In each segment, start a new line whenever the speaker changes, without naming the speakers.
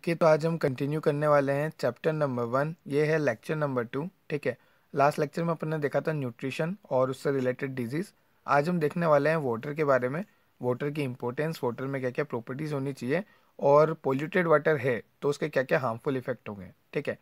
okay okay, तो आज हम कंटिन्यू करने वाले हैं चैप्टर नंबर वन ये है लेक्चर नंबर टू ठीक है लास्ट लेक्चर में अपन ने देखा था न्यूट्रिशन और उससे रिलेटेड डिजीज़ आज हम देखने वाले हैं वाटर के बारे में वाटर की इम्पोर्टेंस वाटर में क्या क्या प्रॉपर्टीज़ होनी चाहिए और पोल्यूटेड वाटर है तो उसके क्या क्या हार्मफुल इफेक्ट होंगे ठीक है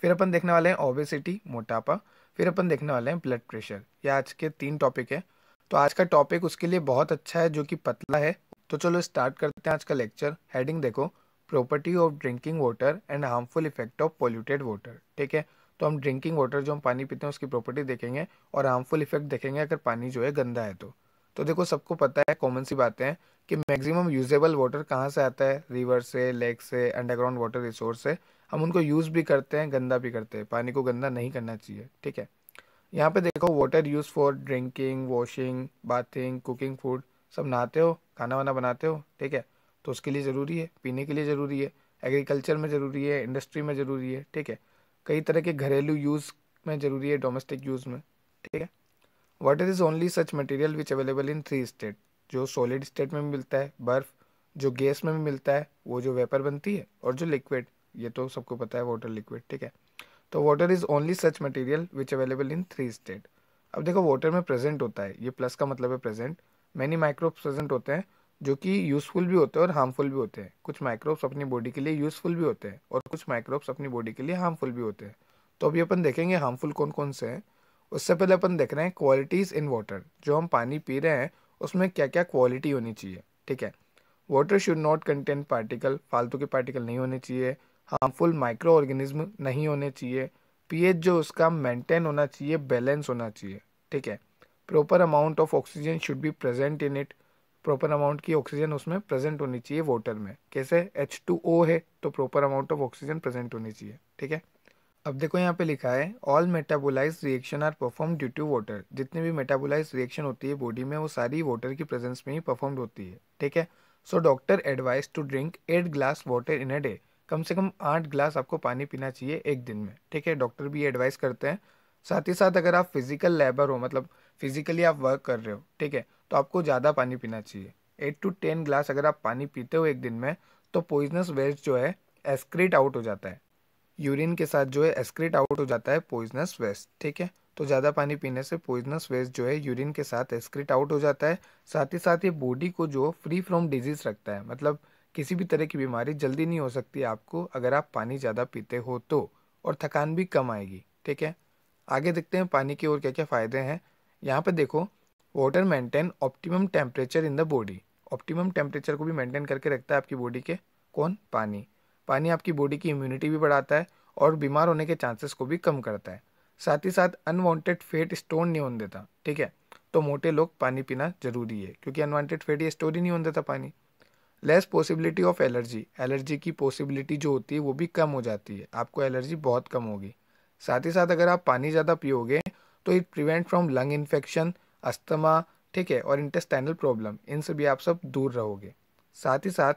फिर अपन देखने वाले हैं ओबेसिटी मोटापा फिर अपन देखने वाले हैं ब्लड प्रेशर ये आज के तीन टॉपिक है तो आज का टॉपिक उसके लिए बहुत अच्छा है जो कि पतला है तो चलो स्टार्ट करते हैं आज का लेक्चर हेडिंग देखो property of drinking water and harmful effect of polluted water ठीक है तो हम ड्रिंकिंग वाटर जो हम पानी पीते हैं उसकी प्रॉपर्टी देखेंगे और हार्मफुल इफेक्ट देखेंगे अगर पानी जो है गंदा है तो तो देखो सबको पता है कॉमन सी बातें हैं कि मैक्सिमम यूजेबल वाटर कहाँ से आता है रिवर से लेक से अंडरग्राउंड वाटर रिसोर्स से हम उनको यूज़ भी करते हैं गंदा भी करते हैं पानी को गंदा नहीं करना चाहिए ठीक है यहाँ पे देखो water use for drinking washing bathing cooking food सब नहाते हो खाना वाना बनाते हो ठीक है तो उसके लिए ज़रूरी है पीने के लिए ज़रूरी है एग्रीकल्चर में ज़रूरी है इंडस्ट्री में ज़रूरी है ठीक है कई तरह के घरेलू यूज़ में ज़रूरी है डोमेस्टिक यूज़ में ठीक है water is only such material which available in three state जो सॉलिड स्टेट में भी मिलता है बर्फ़ जो गैस में भी मिलता है वो जो वेपर बनती है और जो लिक्विड ये तो सबको पता है वाटर लिक्विड ठीक है तो water is only such material which available in three state अब देखो वाटर में प्रेजेंट होता है ये प्लस का मतलब है प्रेजेंट मैनी माइक्रोब प्रेजेंट होते हैं जो कि यूज़फुल भी होते हैं और हार्मफुल भी होते हैं कुछ माइक्रोब्स अपनी बॉडी के लिए यूज़फुल भी होते हैं और कुछ माइक्रोब्स अपनी बॉडी के लिए हार्मफुल भी होते हैं तो अभी अपन देखेंगे हार्मफुल कौन कौन से हैं उससे पहले अपन देख रहे हैं क्वालिटीज़ इन वाटर जो हम पानी पी रहे हैं उसमें क्या क्या क्वालिटी होनी चाहिए ठीक है water should not contain particle फालतू के पार्टिकल नहीं होने चाहिए हार्मफुल माइक्रो ऑर्गेनिज्म नहीं होने चाहिए पीएच जो उसका मेंटेन होना चाहिए बैलेंस होना चाहिए ठीक है proper amount of oxygen should be present in it proper amount की ऑक्सीजन उसमें प्रेजेंट होनी चाहिए वाटर में कैसे एच टू ओ है तो proper amount of oxygen present होनी चाहिए ठीक है अब देखो यहाँ पे लिखा है all metabolise reaction are perform due to water जितनी भी मेटाबोलाइज रिएक्शन होती है बॉडी में वो सारी वाटर की प्रेजेंस में ही परफॉर्म होती है ठीक है so doctor advice to drink eight glass water in a day कम से कम आठ ग्लास आपको पानी पीना चाहिए एक दिन में ठीक है डॉक्टर भी एडवाइस करते हैं साथ ही साथ अगर आप फिजिकल लेबर हो मतलब फिजिकली आप वर्क कर रहे हो ठीक है तो आपको ज़्यादा पानी पीना चाहिए एट टू टेन ग्लास अगर आप पानी पीते हो एक दिन में तो पॉइजनस वेस्ट जो है एस्क्रीट आउट हो जाता है यूरिन के साथ जो है एस्क्रीट आउट हो जाता है पॉइजनस वेस्ट ठीक है तो ज़्यादा पानी पीने से पॉइजनस वेस्ट जो है यूरिन के साथ एस्क्रीट आउट हो जाता है साथ ही साथ ये बॉडी को जो फ्री फ्रॉम डिजीज़ रखता है मतलब किसी भी तरह की बीमारी जल्दी नहीं हो सकती आपको अगर आप पानी ज़्यादा पीते हो तो और थकान भी कम आएगी ठीक है आगे देखते हैं पानी के और क्या क्या फ़ायदे हैं यहाँ पर देखो water maintain optimum temperature in the body optimum temperature को भी मेंटेन करके रखता है आपकी बॉडी के कौन पानी पानी आपकी बॉडी की इम्यूनिटी भी बढ़ाता है और बीमार होने के चांसेस को भी कम करता है साथ ही साथ अनवांटेड फेट स्टोर नहीं होने देता ठीक है तो मोटे लोग पानी पीना जरूरी है क्योंकि अनवांटेड फेट ये स्टोर ही नहीं होने देता पानी less possibility of allergy allergy की पॉसिबिलिटी जो होती है वो भी कम हो जाती है आपको एलर्जी बहुत कम होगी साथ ही साथ अगर आप पानी ज़्यादा पियोगे तो it prevent from lung infection asthma ठीक है और इंटेस्टाइनल प्रॉब्लम इनसे भी आप सब दूर रहोगे साथ ही साथ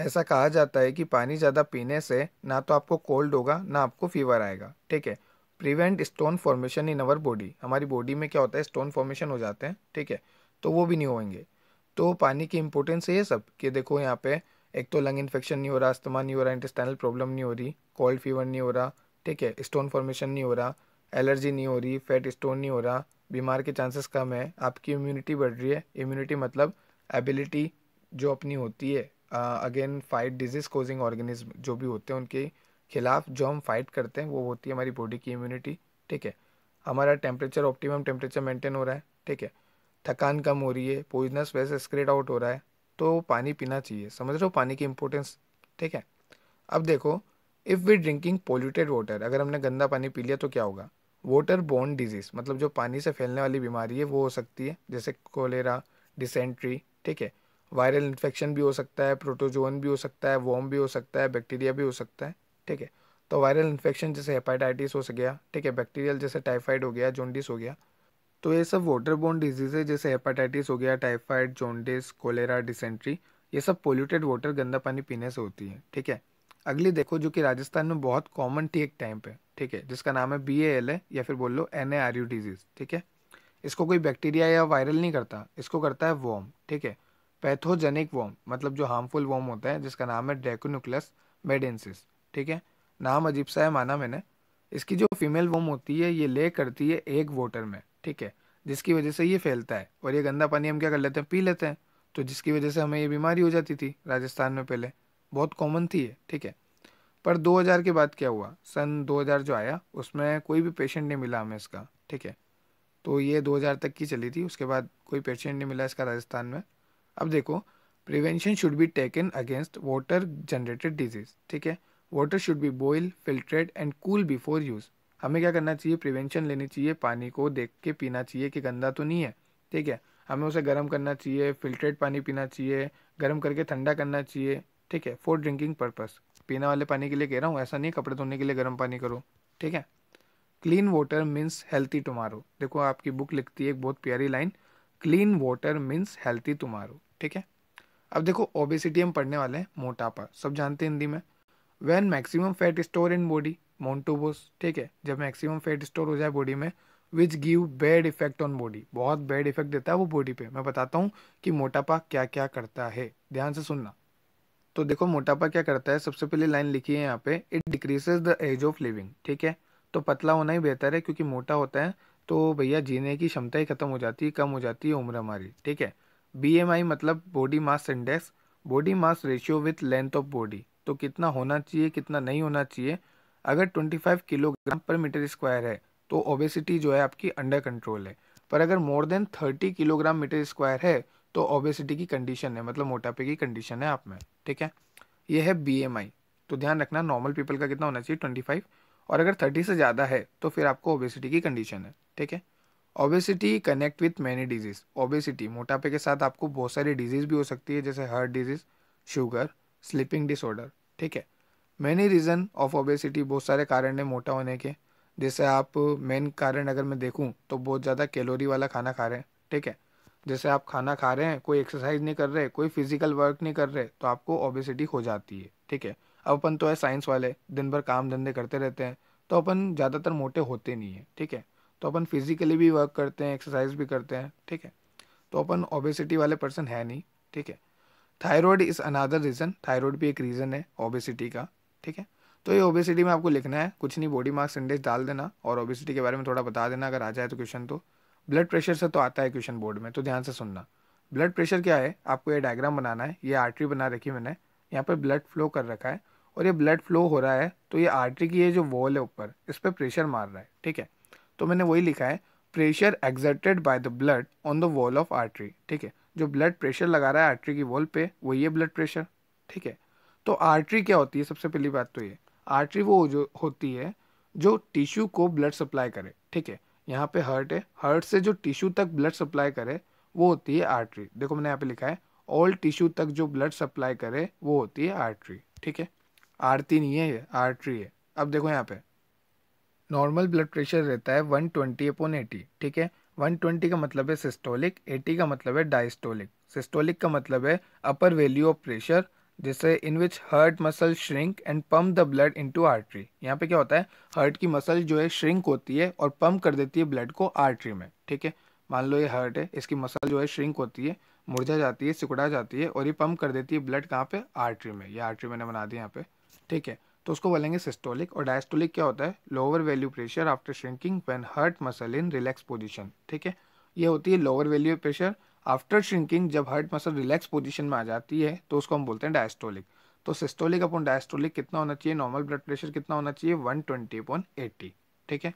ऐसा कहा जाता है कि पानी ज़्यादा पीने से ना तो आपको कोल्ड होगा ना आपको फीवर आएगा ठीक है prevent stone formation in our body हमारी बॉडी में क्या होता है स्टोन फॉर्मेशन हो जाते हैं ठीक है तो वो भी नहीं होंगे तो पानी की इंपॉर्टेंस ये सब कि देखो यहाँ पे एक तो लंग इन्फेक्शन नहीं हो रहा अस्थमा नहीं हो रहा इंटेस्टाइनल प्रॉब्लम नहीं हो रही कोल्ड फीवर नहीं हो रहा ठीक है स्टोन फॉर्मेशन नहीं हो रहा एलर्जी नहीं हो रही फैट स्टोन नहीं हो रहा बीमार के चांसेस कम है आपकी इम्यूनिटी बढ़ रही है इम्यूनिटी मतलब एबिलिटी जो अपनी होती है again fight disease causing organism जो भी होते हैं उनके खिलाफ जो हम फाइट करते हैं वो होती है हमारी बॉडी की इम्यूनिटी ठीक है हमारा टेम्परेचर ऑप्टिमम टेम्परेचर मेंटेन हो रहा है ठीक है थकान कम हो रही है पोइजनस वैसे स्क्रेड आउट हो रहा है तो पानी पीना चाहिए समझ रहे हो पानी की इंपॉर्टेंस ठीक है अब देखो if we drinking polluted water अगर हमने गंदा पानी पी लिया तो क्या होगा वाटर बोन डिजीज़ मतलब जो पानी से फैलने वाली बीमारी है वो हो सकती है जैसे कोलेरा डिसेंट्री ठीक है वायरल इन्फेक्शन भी हो सकता है प्रोटोजोन भी हो सकता है वॉम भी हो सकता है बैक्टीरिया भी हो सकता है ठीक है तो वायरल इन्फेक्शन जैसे हेपाटाइटिस हो गया ठीक है बैक्टीरियल जैसे टाइफाइड हो गया जोंडिस हो गया तो ये सब वाटर बोन डिजीज़ है जैसे हेपाटाइटिस हो गया टाइफाइड जोंडिस कोलेरा डिसेंट्री ये सब पोल्यूटेड वाटर गंदा पानी पीने से होती है ठीक है अगली देखो जो कि राजस्थान में बहुत कॉमन थी एक टाइम पे ठीक है जिसका नाम है बी ए एल ए या फिर बोल लो N A R U disease ठीक है इसको कोई बैक्टीरिया या वायरल नहीं करता इसको करता है वॉम ठीक है पैथोजेनिक वॉम मतलब जो हार्मफुल वॉम होता है जिसका नाम है ड्रैकोनुक्लस मेडेंसिस ठीक है नाम अजीब सा है माना मैंने इसकी जो फीमेल वॉम होती है ये ले करती है एक वोटर में ठीक है जिसकी वजह से ये फैलता है और ये गंदा पानी हम क्या कर लेते हैं पी लेते हैं तो जिसकी वजह से हमें ये बीमारी हो जाती थी राजस्थान में पहले बहुत कॉमन थी ये ठीक है पर 2000 के बाद क्या हुआ सन 2000 जो आया उसमें कोई भी पेशेंट नहीं मिला हमें इसका ठीक है तो ये 2000 तक की चली थी उसके बाद कोई पेशेंट नहीं मिला इसका राजस्थान में अब देखो prevention should be taken against water generated disease ठीक है water should be boil filtered and cool before use हमें क्या करना चाहिए प्रिवेंशन लेनी चाहिए पानी को देख के पीना चाहिए कि गंदा तो नहीं है ठीक है हमें उसे गर्म करना चाहिए फिल्ट्रेड पानी पीना चाहिए गर्म करके ठंडा करना चाहिए ठीक है फॉर ड्रिंकिंग पर्पज़ पीने वाले पानी के लिए कह रहा हूँ ऐसा नहीं कपड़े धोने के लिए गर्म पानी करो ठीक है clean water means healthy tomorrow देखो आपकी बुक लिखती है एक बहुत प्यारी line clean water means healthy tomorrow ठीक है अब देखो ओबेसिटी हम पढ़ने वाले हैं मोटापा सब जानते हैं हिंदी में when maximum fat store in body मोन्टोबोस ठीक है जब मैक्सिमम फैट स्टोर हो जाए बॉडी में which give bad effect on body बहुत बैड इफेक्ट देता है वो बॉडी पे मैं बताता हूँ कि मोटापा क्या क्या करता है ध्यान से सुनना तो देखो मोटापा क्या करता है सबसे पहले लाइन लिखी है यहाँ पे it decreases the age of living ठीक है तो पतला होना ही बेहतर है क्योंकि मोटा होता है तो भैया जीने की क्षमता ही खत्म हो जाती है कम हो जाती है उम्र हमारी ठीक है बी मतलब body mass index body mass ratio with length of body तो कितना होना चाहिए कितना नहीं होना चाहिए अगर 25 किलोग्राम पर मीटर स्क्वायर है तो ओबेसिटी जो है आपकी अंडर कंट्रोल है पर अगर more than 30 kilogram meter square है तो ओबेसिटी की कंडीशन है मतलब मोटापे की कंडीशन है आप में ठीक है यह है बी तो ध्यान रखना नॉर्मल पीपल का कितना होना चाहिए ट्वेंटी फाइव और अगर थर्टी से ज़्यादा है तो फिर आपको ओबेसिटी की कंडीशन है ठीक है obesity connect with many disease obesity मोटापे के साथ आपको बहुत सारी डिजीज़ भी हो सकती है जैसे heart disease sugar sleeping disorder ठीक है मैनी रीज़न ऑफ ओबेसिटी बहुत सारे कारण है मोटा होने के जैसे आप मेन कारण अगर मैं देखूँ तो बहुत ज़्यादा कैलोरी वाला खाना खा रहे हैं ठीक है जैसे आप खाना खा रहे हैं कोई एक्सरसाइज नहीं कर रहे कोई फिजिकल वर्क नहीं कर रहे तो आपको ओबेसिटी हो जाती है ठीक है अब अपन तो है साइंस वाले दिन भर काम धंधे करते रहते हैं तो अपन ज़्यादातर मोटे होते नहीं है ठीक है तो अपन फिजिकली भी वर्क करते हैं एक्सरसाइज भी करते हैं ठीक है तो अपन ओबेसिटी वाले पर्सन है नहीं ठीक है thyroid is another reason thyroid भी एक रीज़न है ओबेसिटी का ठीक है तो ये ओबेसिटी में आपको लिखना है कुछ नहीं बॉडी मार्क्स इंडेक्स डाल देना और ओबेसिटी के बारे में थोड़ा बता देना अगर आ जाए तो क्वेश्चन तो ब्लड प्रेशर से तो आता है क्वेश्चन बोर्ड में तो ध्यान से सुनना ब्लड प्रेशर क्या है आपको ये डायग्राम बनाना है ये आर्टरी बना रखी मैंने यहाँ पर ब्लड फ्लो कर रखा है और ये ब्लड फ्लो हो रहा है तो ये आर्टरी की ये जो वॉल है ऊपर इस पर प्रेशर मार रहा है ठीक है तो मैंने वही लिखा है pressure exerted by the blood on the wall of artery ठीक है जो ब्लड प्रेशर लगा रहा है आर्टरी की वॉल पे वही है ब्लड प्रेशर ठीक है तो आर्टरी क्या होती है सबसे पहली बात तो ये आर्टरी वो जो होती है जो टिश्यू को ब्लड सप्लाई करे ठीक है यहाँ पे हर्ट है हर्ट से जो टिश्यू तक ब्लड सप्लाई करे वो होती है आर्टरी देखो मैंने यहाँ पे लिखा है ऑल टिश्यू तक जो ब्लड सप्लाई करे वो होती है आर्टरी ठीक है आरती नहीं है ये आर्टरी है अब देखो यहाँ पे नॉर्मल ब्लड प्रेशर रहता है वन ट्वेंटी अपॉन एटी ठीक है वन ट्वेंटी का मतलब है सिस्टोलिक एटी का मतलब है डायस्टोलिक सिस्टोलिक का मतलब है अपर वैल्यू ऑफ प्रेशर जिससे in which heart muscle shrink and pump the blood into artery यहाँ पे क्या होता है हर्ट की मसल जो है श्रिंक होती है और पम्प कर देती है ब्लड को आर्ट्री में ठीक है मान लो ये हर्ट है इसकी मसल जो है श्रिंक होती है मुरझा जाती है सिकुड़ा जाती है और ये पम्प कर देती है ब्लड कहाँ पे आर्ट्री में ये आर्ट्री मैंने बना दी यहाँ पे ठीक है तो उसको बोलेंगे सिस्टोलिक और डायस्टोलिक क्या होता है lower value pressure after shrinking when heart muscle in relax position ठीक है ये होती है lower value pressure after shrinking जब हार्ट मसल रिलैक्स पोजीशन में आ जाती है तो उसको हम बोलते हैं डायस्टोलिक तो सिस्टोलिक अपॉन डायस्टोलिक कितना होना चाहिए नॉर्मल ब्लड प्रेशर कितना होना चाहिए वन ट्वेंटी अपॉन एट्टी ठीक है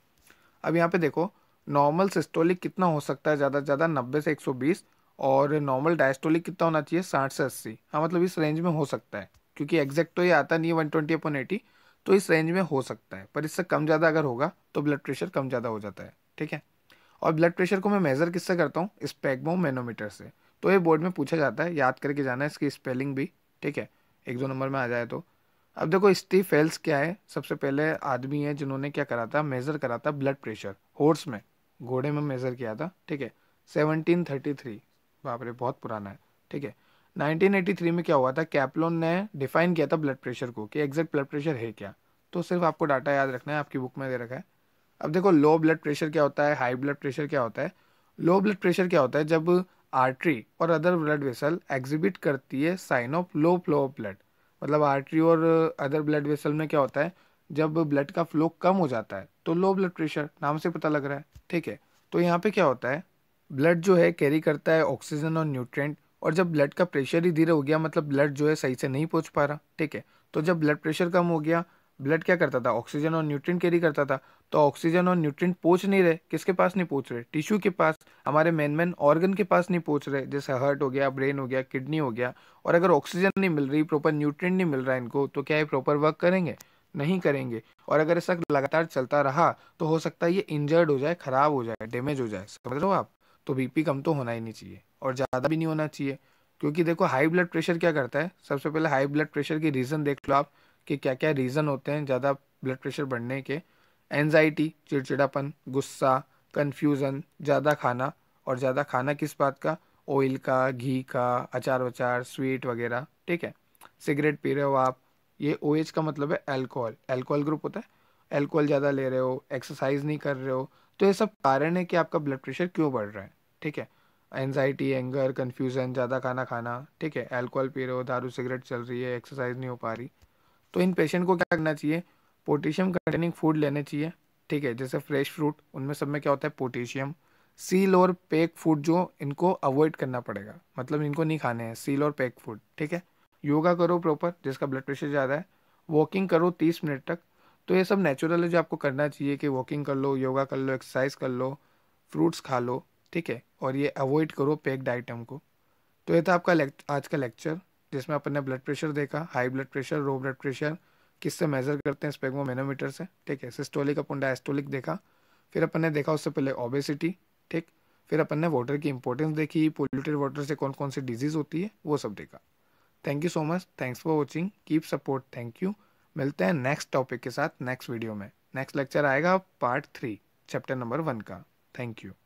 अब यहाँ पे देखो नॉर्मल सिस्टोलिक कितना हो सकता है ज़्यादा से ज़्यादा नब्बे से एक सौ बीस और नॉर्मल डायस्टोलिक कितना होना चाहिए साठ से अस्सी हाँ मतलब इस रेंज में हो सकता है क्योंकि एग्जैक्ट तो ये आता नहीं है वन ट्वेंटी अपॉन एटी तो इस रेंज में हो सकता है पर इससे कम ज़्यादा अगर होगा तो ब्लड प्रेशर कम ज़्यादा हो जाता है ठीक है और ब्लड प्रेशर को मैं मेज़र किससे करता हूँ मेनोमीटर से तो ये बोर्ड में पूछा जाता है याद करके जाना है इसकी स्पेलिंग भी ठीक है एक दो नंबर में आ जाए तो अब देखो स्टी फेल्स क्या है सबसे पहले आदमी है जिन्होंने क्या करा था मेज़र करा था ब्लड प्रेशर हॉर्स में घोड़े में मेज़र किया था ठीक है 1733 बाप रे बहुत पुराना है ठीक है 1983 में क्या हुआ था कैप्लोन ने डिफाइन किया था ब्लड प्रेशर को कि एग्जैक्ट ब्लड प्रेशर है क्या तो सिर्फ आपको डाटा याद रखना है आपकी बुक में दे रखा है अब देखो लो ब्लड प्रेशर क्या होता है हाई ब्लड प्रेशर क्या होता है लो ब्लड प्रेशर क्या होता है जब आर्टरी और अदर ब्लड वेसल एग्जिबिट करती है sign of low flow of blood मतलब आर्टरी और अदर ब्लड वेसल में क्या होता है जब ब्लड का फ्लो कम हो जाता है तो लो ब्लड प्रेशर नाम से पता लग रहा है ठीक है तो यहाँ पे क्या होता है ब्लड जो है कैरी करता है ऑक्सीजन और न्यूट्रेंट और जब ब्लड का प्रेशर ही धीरे हो गया मतलब ब्लड जो है सही से नहीं पहुँच पा रहा ठीक है तो जब ब्लड प्रेशर कम हो गया ब्लड क्या करता था ऑक्सीजन और न्यूट्रिन कैरी करता था तो ऑक्सीजन और न्यूट्रिन पहुंच नहीं रहे किसके पास नहीं पहुंच रहे टिश्यू के पास हमारे मेन मेन ऑर्गन के पास नहीं पहुंच रहे जैसे हार्ट हो गया ब्रेन हो गया किडनी हो गया और अगर ऑक्सीजन नहीं मिल रही प्रॉपर न्यूट्रिन नहीं मिल रहा इनको तो क्या ये प्रॉपर वर्क करेंगे नहीं करेंगे और अगर ऐसा लगातार चलता रहा तो हो सकता है ये इंजर्ड हो जाए खराब हो जाए डैमेज हो जाए समझ रहे हो आप तो बीपी कम तो होना ही नहीं चाहिए और ज़्यादा भी नहीं होना चाहिए क्योंकि देखो हाई ब्लड प्रेशर क्या करता है सबसे पहले हाई ब्लड प्रेशर की रीज़न देख लो आप कि क्या क्या रीज़न होते हैं ज़्यादा ब्लड प्रेशर बढ़ने के एनजाइटी चिड़चिड़ापन गुस्सा कन्फ्यूज़न ज़्यादा खाना और ज़्यादा खाना किस बात का ऑयल का घी का अचार वचार स्वीट वगैरह ठीक है सिगरेट पी रहे हो आप ये ओ OH का मतलब है एल्कोहल एल्कोहल ग्रुप होता है एल्कोहल ज़्यादा ले रहे हो एक्सरसाइज नहीं कर रहे हो तो ये सब कारण है कि आपका ब्लड प्रेशर क्यों बढ़ रहा है ठीक है एनजाइटी एंगर कन्फ्यूज़न ज़्यादा खाना खाना ठीक है एल्कोहल पी रहे हो दारू सिगरेट चल रही है एक्सरसाइज नहीं हो पा रही तो इन पेशेंट को क्या करना चाहिए पोटेशियम कंटेनिंग फूड लेने चाहिए ठीक है जैसे फ्रेश फ्रूट उनमें सब में क्या होता है पोटेशियम सील और पैक फूड जो इनको अवॉइड करना पड़ेगा मतलब इनको नहीं खाने हैं सील और पैक फूड ठीक है योगा करो प्रॉपर जिसका ब्लड प्रेशर ज़्यादा है वॉकिंग करो तीस मिनट तक तो ये सब नेचुरल है जो आपको करना चाहिए कि वॉकिंग कर लो योगा कर लो एक्सरसाइज कर लो फ्रूट्स खा लो ठीक है और ये अवॉइड करो पैक्ड आइटम को तो ये था आपका आज का लेक्चर जिसमें अपन ने ब्लड प्रेशर देखा high blood pressure low blood pressure किससे मेजर करते हैं मेनोमीटर से ठीक है सिस्टोलिक अपन डायस्टोलिक देखा फिर अपन ने देखा उससे पहले ओबेसिटी ठीक फिर अपन ने वाटर की इंपॉर्टेंस देखी पोल्यूटेड वाटर से कौन कौन सी डिजीज़ होती है वो सब देखा thank you so much thanks for watching keep support thank you मिलते हैं नेक्स्ट टॉपिक के साथ नेक्स्ट वीडियो में नेक्स्ट लेक्चर आएगा part three chapter number one का थैंक यू